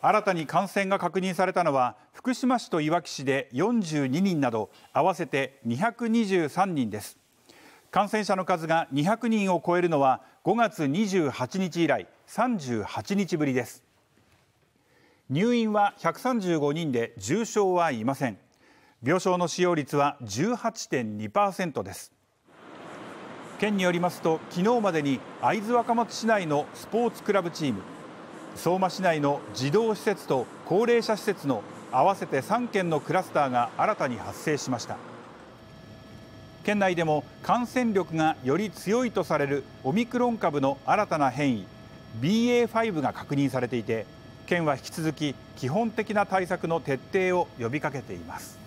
新たに感染が確認されたのは福島市といわき市で42人など合わせて223人です感染者の数が200人を超えるのは5月28日以来38日ぶりです入院は135人で重症はいません病床の使用率は18.2%です県によりますと昨日までに会津若松市内のスポーツクラブチーム相馬市内の児童施設と高齢者施設の合わせて3件のクラスターが新たに発生しました県内でも感染力がより強いとされるオミクロン株の新たな変異 BA.5 が確認されていて県は引き続き基本的な対策の徹底を呼びかけています